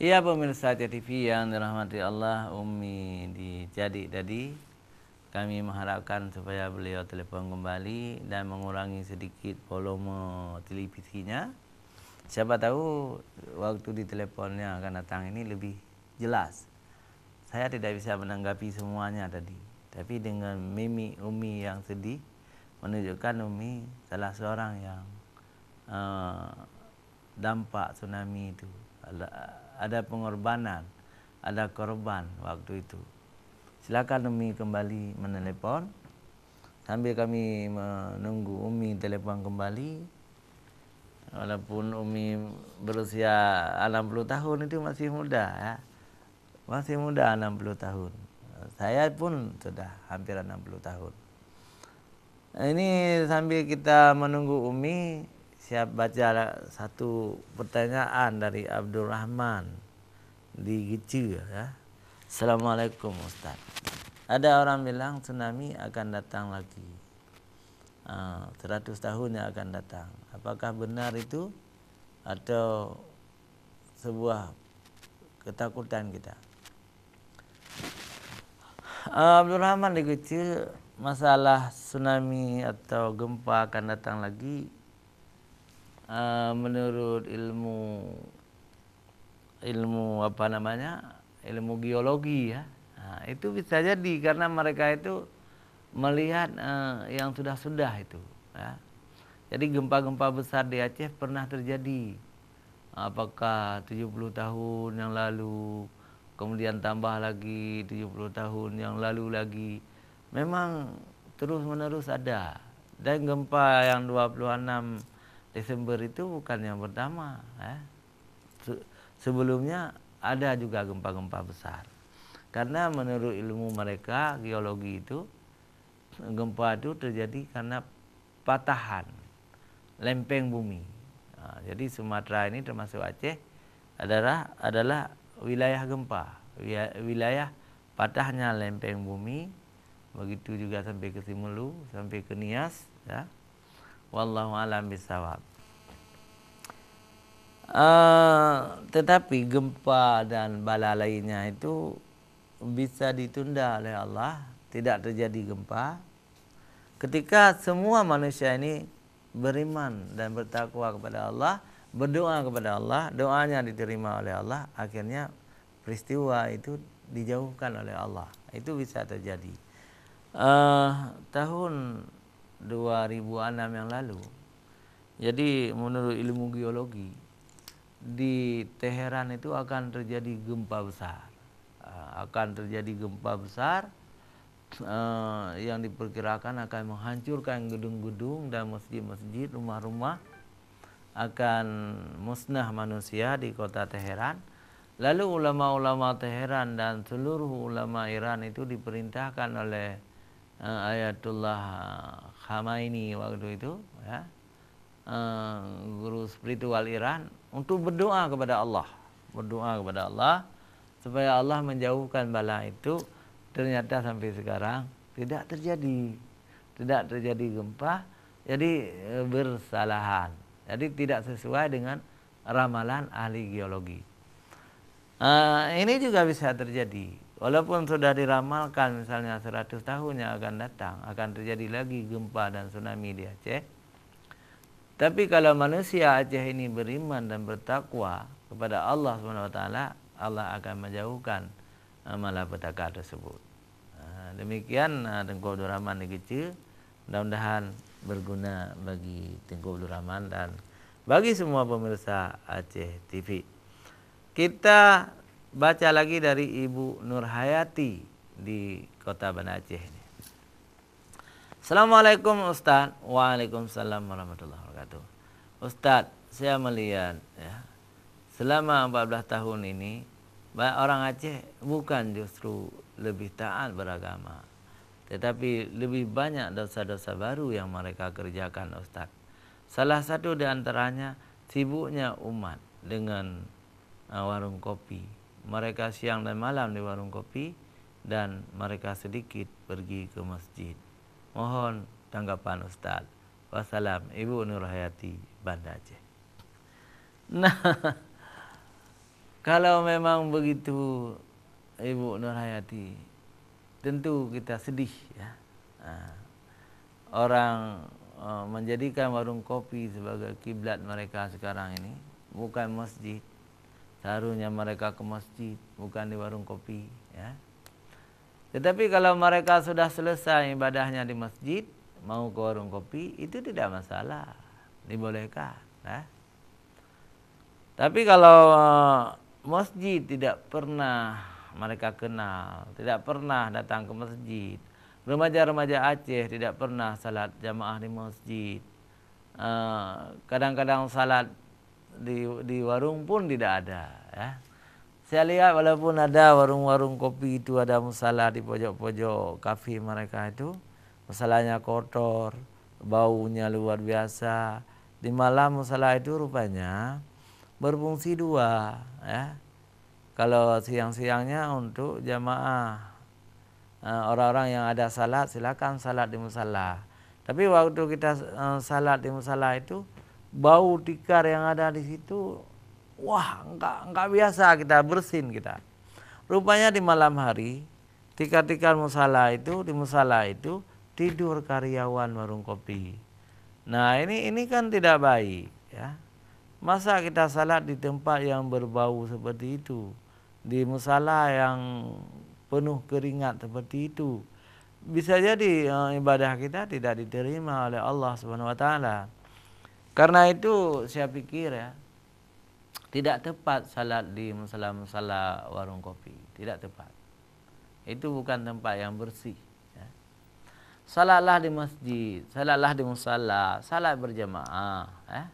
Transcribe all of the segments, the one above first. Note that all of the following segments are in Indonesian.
Iya pemirsa TV yang dirahmati Allah Umi di jadi tadi kami mengharapkan supaya beliau telepon kembali dan mengurangi sedikit volume televisinya. Siapa tahu waktu di teleponnya akan datang ini lebih jelas. Saya tidak bisa menanggapi semuanya tadi, tapi dengan mimi Umi yang sedih menunjukkan Umi salah seorang yang uh, dampak tsunami itu ada pengorbanan, ada korban waktu itu. Silakan Umi kembali menelepon. Sambil kami menunggu Umi telepon kembali. Walaupun Umi berusia 60 tahun itu masih muda ya. Masih muda 60 tahun. Saya pun sudah hampir 60 tahun. Nah, ini sambil kita menunggu Umi, saya baca lah satu pertanyaan dari Abdul Rahman di Gece. Ya. Assalamualaikum Ustaz. Ada orang bilang tsunami akan datang lagi. Uh, ah, 100 tahun yang akan datang. Apakah benar itu atau sebuah ketakutan kita? Uh, Abdul Rahman di Gece, masalah tsunami atau gempa akan datang lagi Eh, menurut ilmu ilmu apa namanya ilmu geologi ya nah, itu bisa jadi karena mereka itu melihat uh, yang sudah-sudah itu ya. jadi gempa-gempa besar di Aceh pernah terjadi apakah 70 tahun yang lalu kemudian tambah lagi 70 tahun yang lalu lagi memang terus menerus ada dan gempa yang 26 Desember itu bukan yang pertama ya. Sebelumnya ada juga gempa-gempa besar. Karena menurut ilmu mereka geologi itu gempa itu terjadi karena patahan lempeng bumi. Nah, jadi Sumatera ini termasuk Aceh adalah adalah wilayah gempa, wilayah patahnya lempeng bumi. Begitu juga sampai ke Simelu, sampai ke Nias, ya wallahu alam bisawab Uh, eh, tetapi gempa dan bala lainnya itu bisa ditunda oleh Allah, tidak terjadi gempa. Ketika semua manusia ini beriman dan bertakwa kepada Allah, berdoa kepada Allah, doanya diterima oleh Allah, akhirnya peristiwa itu dijauhkan oleh Allah. Itu bisa terjadi. Uh, tahun 2006 yang lalu. Jadi menurut ilmu geologi di Teheran itu akan terjadi gempa besar. Eh, akan terjadi gempa besar eh, yang diperkirakan akan menghancurkan gedung-gedung dan masjid-masjid, rumah-rumah akan musnah manusia di kota Teheran. Lalu ulama-ulama Teheran dan seluruh ulama Iran itu diperintahkan oleh eh, Ayatullah ini waktu itu ya, uh, guru spiritual Iran untuk berdoa kepada Allah berdoa kepada Allah supaya Allah menjauhkan bala itu ternyata sampai sekarang tidak terjadi tidak terjadi gempa jadi eh, bersalahan jadi tidak sesuai dengan ramalan ahli geologi uh, ini juga bisa terjadi Walaupun sudah diramalkan misalnya 100 tahun yang akan datang akan terjadi lagi gempa dan tsunami di Aceh. Tapi kalau manusia Aceh ini beriman dan bertakwa kepada Allah swt, Allah akan menjauhkan eh, malapetaka tersebut. Ha, demikian ha, Tengku Abdul Rahman ni kecil. Mudah-mudahan berguna bagi Tengku Abdul Rahman dan bagi semua pemirsa Aceh TV. Kita Baca lagi dari Ibu Nurhayati di Kota Banda Aceh. Assalamualaikum Ustaz. Waalaikumsalam warahmatullahi wabarakatuh. Ustaz, saya melihat ya, selama 14 tahun ini banyak orang Aceh bukan justru lebih taat beragama, tetapi lebih banyak dosa-dosa baru yang mereka kerjakan Ustadz. Salah satu di antaranya sibuknya umat dengan uh, warung kopi mereka siang dan malam di warung kopi, dan mereka sedikit pergi ke masjid. Mohon tanggapan Ustaz. Wassalam, Ibu Nur Hayati, Banda Aceh. Nah, kalau memang begitu Ibu Nur Hayati, tentu kita sedih ya. Ah, orang eh, menjadikan warung kopi sebagai kiblat mereka sekarang ini bukan masjid seharusnya mereka ke masjid bukan di warung kopi ya tetapi kalau mereka sudah selesai ibadahnya di masjid mau ke warung kopi itu tidak masalah dibolehkan ya. tapi kalau eh, masjid tidak pernah mereka kenal tidak pernah datang ke masjid remaja-remaja Aceh tidak pernah salat jamaah di masjid eh, kadang-kadang salat di di warung pun tidak ada ya. Saya lihat walaupun ada warung-warung kopi itu ada musala di pojok-pojok kafe mereka itu masalahnya kotor, baunya luar biasa. Di malam musala itu rupanya berfungsi dua ya. Kalau siang-siangnya untuk jamaah eh, orang-orang yang ada salat silakan salat di musala. Tapi waktu kita eh, salat di musala itu bau tikar yang ada di situ wah nggak nggak biasa kita bersin kita rupanya di malam hari tikar-tikar musala itu di musala itu tidur karyawan warung kopi nah ini ini kan tidak baik ya masa kita salat di tempat yang berbau seperti itu di musala yang penuh keringat seperti itu bisa jadi eh, ibadah kita tidak diterima oleh Allah Subhanahu wa taala karena itu saya pikir ya tidak tepat salat di musala-musala warung kopi, tidak tepat. Itu bukan tempat yang bersih. Ya. Salatlah di masjid, salatlah di musala, salat berjamaah. Ya.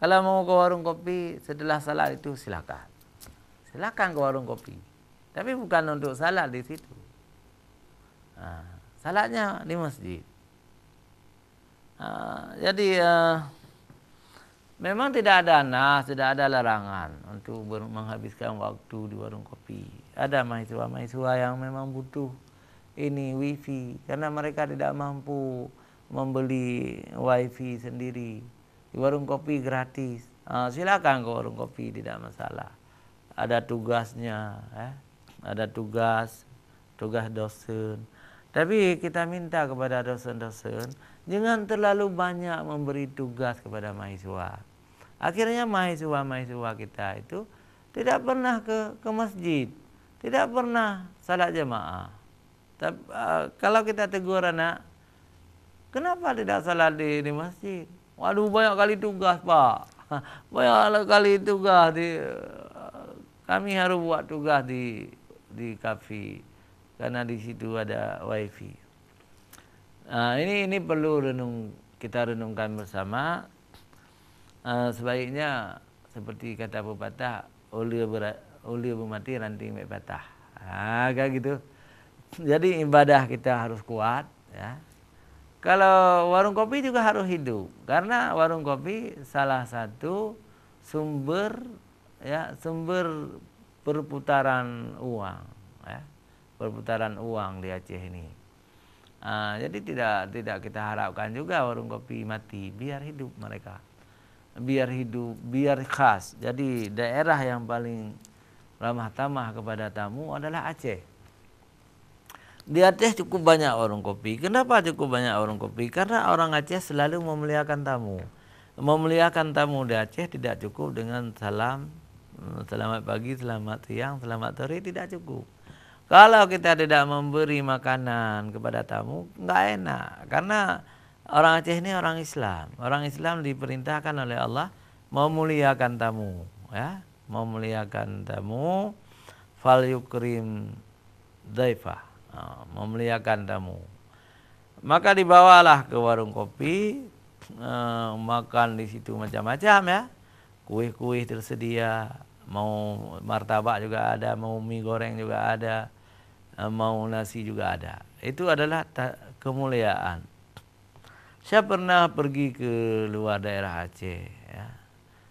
Kalau mau ke warung kopi setelah salat itu silakan, silakan ke warung kopi. Tapi bukan untuk salat di situ. Nah, salatnya di masjid. Nah, jadi uh, Memang tidak ada nas, tidak ada larangan untuk menghabiskan waktu di warung kopi. Ada mahasiswa-mahasiswa yang memang butuh ini wifi karena mereka tidak mampu membeli wifi sendiri. Di warung kopi gratis. Uh, silakan ke warung kopi tidak masalah. Ada tugasnya, eh? ada tugas, tugas dosen. Tapi kita minta kepada dosen-dosen Jangan terlalu banyak memberi tugas kepada mahasiswa. Akhirnya mahasiswa-mahasiswa kita itu tidak pernah ke ke masjid, tidak pernah salat jemaah. Tapi, uh, ah, kalau kita tegur anak, kenapa tidak salat di, di masjid? Waduh banyak kali tugas pak, banyak kali tugas di kami harus buat tugas di di kafe karena di situ ada wifi. Nah, ini ini perlu renung kita renungkan bersama. Uh, sebaiknya seperti kata pepatah, oleh oleh mati ranting mek patah. Agak ah, gitu. Jadi ibadah kita harus kuat ya. Kalau warung kopi juga harus hidup karena warung kopi salah satu sumber ya sumber perputaran uang ya. Perputaran uang di Aceh ini Nah, jadi tidak tidak kita harapkan juga warung kopi mati, biar hidup mereka. Biar hidup, biar khas. Jadi daerah yang paling ramah tamah kepada tamu adalah Aceh. Di Aceh cukup banyak warung kopi. Kenapa cukup banyak warung kopi? Karena orang Aceh selalu memuliakan tamu. Memuliakan tamu di Aceh tidak cukup dengan salam eh, selamat pagi, selamat siang, selamat sore tidak cukup kalau kita tidak memberi makanan kepada tamu, nggak enak. Karena orang Aceh ini orang Islam. Orang Islam diperintahkan oleh Allah memuliakan tamu, ya, memuliakan tamu. Fal yukrim daifah, ah, memuliakan tamu. Maka dibawalah ke warung kopi, eh, makan di situ macam-macam ya. Kuih-kuih tersedia, mau martabak juga ada, mau mie goreng juga ada, Eh, mau nasi juga ada. Itu adalah kemuliaan. Saya pernah pergi ke luar daerah Aceh. Ya.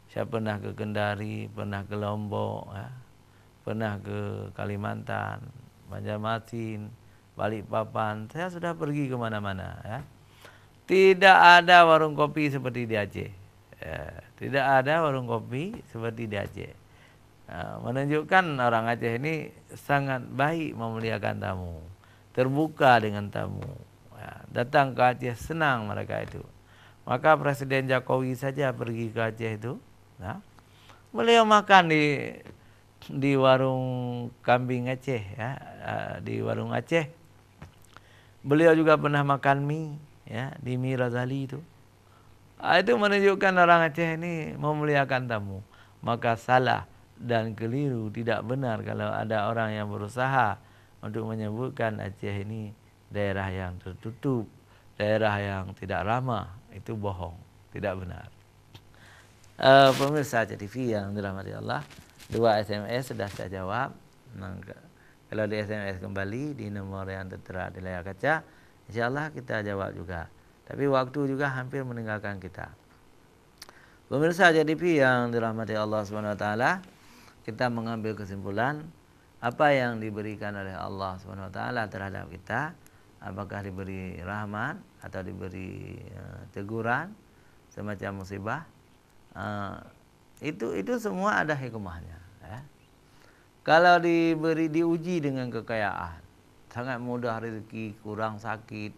Saya pernah ke Kendari, pernah ke Lombok, ya. pernah ke Kalimantan, Banjarmasin, Balikpapan. Saya sudah pergi kemana-mana. Ya. Tidak ada warung kopi seperti di Aceh. Ya. Tidak ada warung kopi seperti di Aceh Nah, menunjukkan orang Aceh ini sangat baik memuliakan tamu, terbuka dengan tamu. Nah, datang ke Aceh senang mereka itu. Maka Presiden Jokowi saja pergi ke Aceh itu. Nah, beliau makan di di warung kambing Aceh ya, ya, di warung Aceh. Beliau juga pernah makan mie ya di mie Razali itu. Ah, itu menunjukkan orang Aceh ini memuliakan tamu. Maka salah dan keliru tidak benar kalau ada orang yang berusaha untuk menyebutkan Aceh ini daerah yang tertutup daerah yang tidak ramah itu bohong tidak benar uh, pemirsa Aceh TV yang dirahmati Allah dua SMS sudah saya jawab kalau di SMS kembali di nomor yang tertera di layar kaca Insya Allah kita jawab juga tapi waktu juga hampir meninggalkan kita pemirsa Aceh TV yang dirahmati Allah Swt. kita mengambil kesimpulan apa yang diberikan oleh Allah Swt terhadap kita apakah diberi rahmat atau diberi uh, teguran semacam musibah uh, itu itu semua ada hikmahnya ya. kalau diberi diuji dengan kekayaan sangat mudah rezeki kurang sakit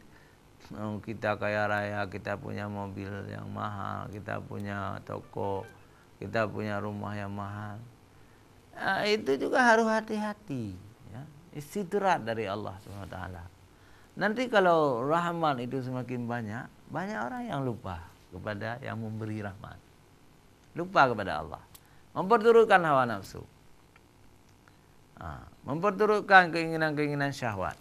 e, kita kaya raya kita punya mobil yang mahal kita punya toko kita punya rumah yang mahal Eh, itu juga harus hati-hati ya. istidrat dari Allah SWT nanti kalau rahmat itu semakin banyak banyak orang yang lupa kepada yang memberi rahmat lupa kepada Allah memperturutkan hawa nafsu ah, memperturutkan keinginan-keinginan syahwat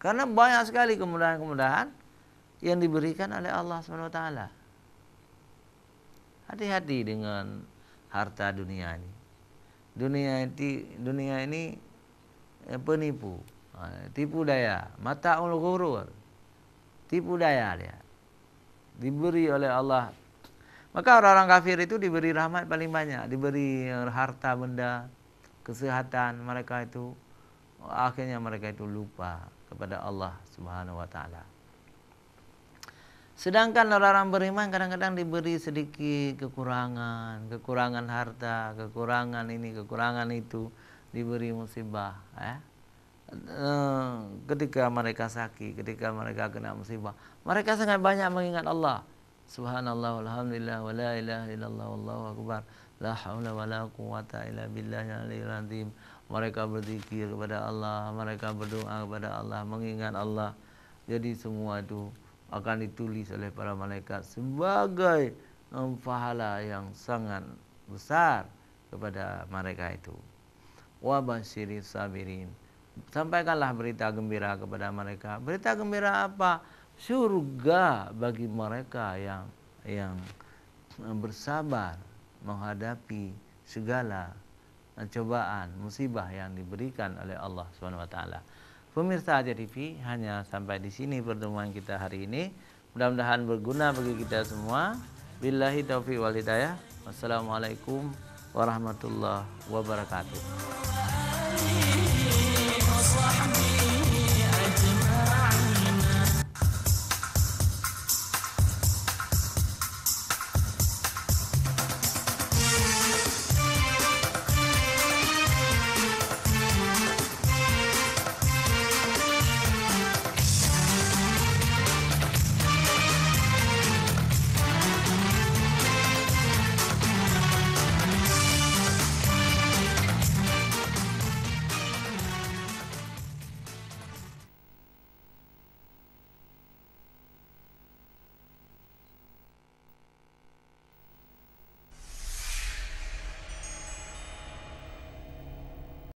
karena banyak sekali kemudahan-kemudahan yang diberikan oleh Allah SWT hati-hati dengan harta dunia ini dunia ini dunia ini penipu ha, tipu daya mata ulurur tipu daya dia diberi oleh Allah maka orang-orang kafir itu diberi rahmat paling banyak diberi harta benda kesehatan mereka itu akhirnya mereka itu lupa kepada Allah Subhanahu wa taala Sedangkan orang-orang beriman kadang-kadang diberi sedikit kekurangan, kekurangan harta, kekurangan ini, kekurangan itu, diberi musibah. Ya. Eh? Ketika mereka sakit, ketika mereka kena musibah, mereka sangat banyak mengingat Allah. Subhanallah, alhamdulillah, wa la ilaha illallah, wallahu akbar. La hawla wa la quwata illa billahi aliyil azim. Mereka berzikir kepada Allah, mereka berdoa kepada Allah, mengingat Allah. Jadi semua itu akan ditulis oleh para malaikat sebagai pahala yang sangat besar kepada mereka itu. Wa basyiri sabirin. Sampaikanlah berita gembira kepada mereka. Berita gembira apa? Surga bagi mereka yang yang bersabar menghadapi segala cobaan, musibah yang diberikan oleh Allah Subhanahu wa taala. Pemirsa Aja TV hanya sampai di sini pertemuan kita hari ini. Mudah-mudahan berguna bagi kita semua. Billahi taufiq wal hidayah. Wassalamualaikum warahmatullahi wabarakatuh.